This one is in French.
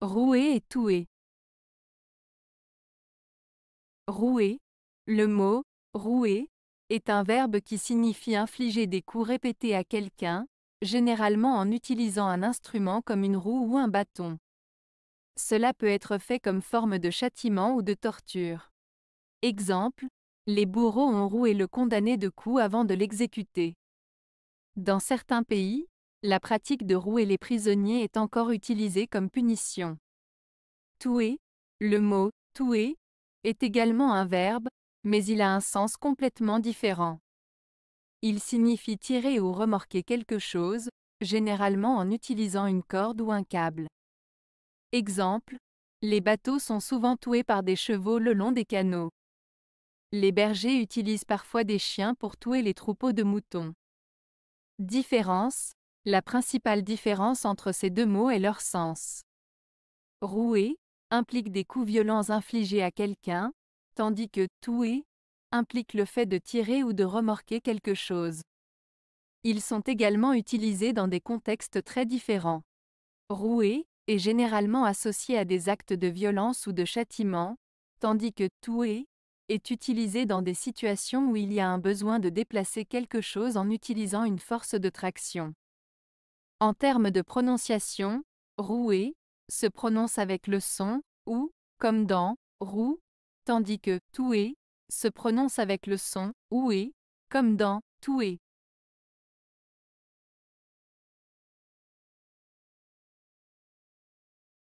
Rouer et touer Rouer, Le mot rouer » est un verbe qui signifie infliger des coups répétés à quelqu'un, généralement en utilisant un instrument comme une roue ou un bâton. Cela peut être fait comme forme de châtiment ou de torture. Exemple, les bourreaux ont roué le condamné de coups avant de l'exécuter. Dans certains pays, la pratique de rouer les prisonniers est encore utilisée comme punition. Touer, le mot touer, est également un verbe, mais il a un sens complètement différent. Il signifie tirer ou remorquer quelque chose, généralement en utilisant une corde ou un câble. Exemple, les bateaux sont souvent toués par des chevaux le long des canaux. Les bergers utilisent parfois des chiens pour touer les troupeaux de moutons. Différence la principale différence entre ces deux mots est leur sens. Rouer implique des coups violents infligés à quelqu'un, tandis que touer implique le fait de tirer ou de remorquer quelque chose. Ils sont également utilisés dans des contextes très différents. Rouer est généralement associé à des actes de violence ou de châtiment, tandis que touer est utilisé dans des situations où il y a un besoin de déplacer quelque chose en utilisant une force de traction. En termes de prononciation, roué se prononce avec le son ou, comme dans roue, tandis que toué se prononce avec le son oué, comme dans toué.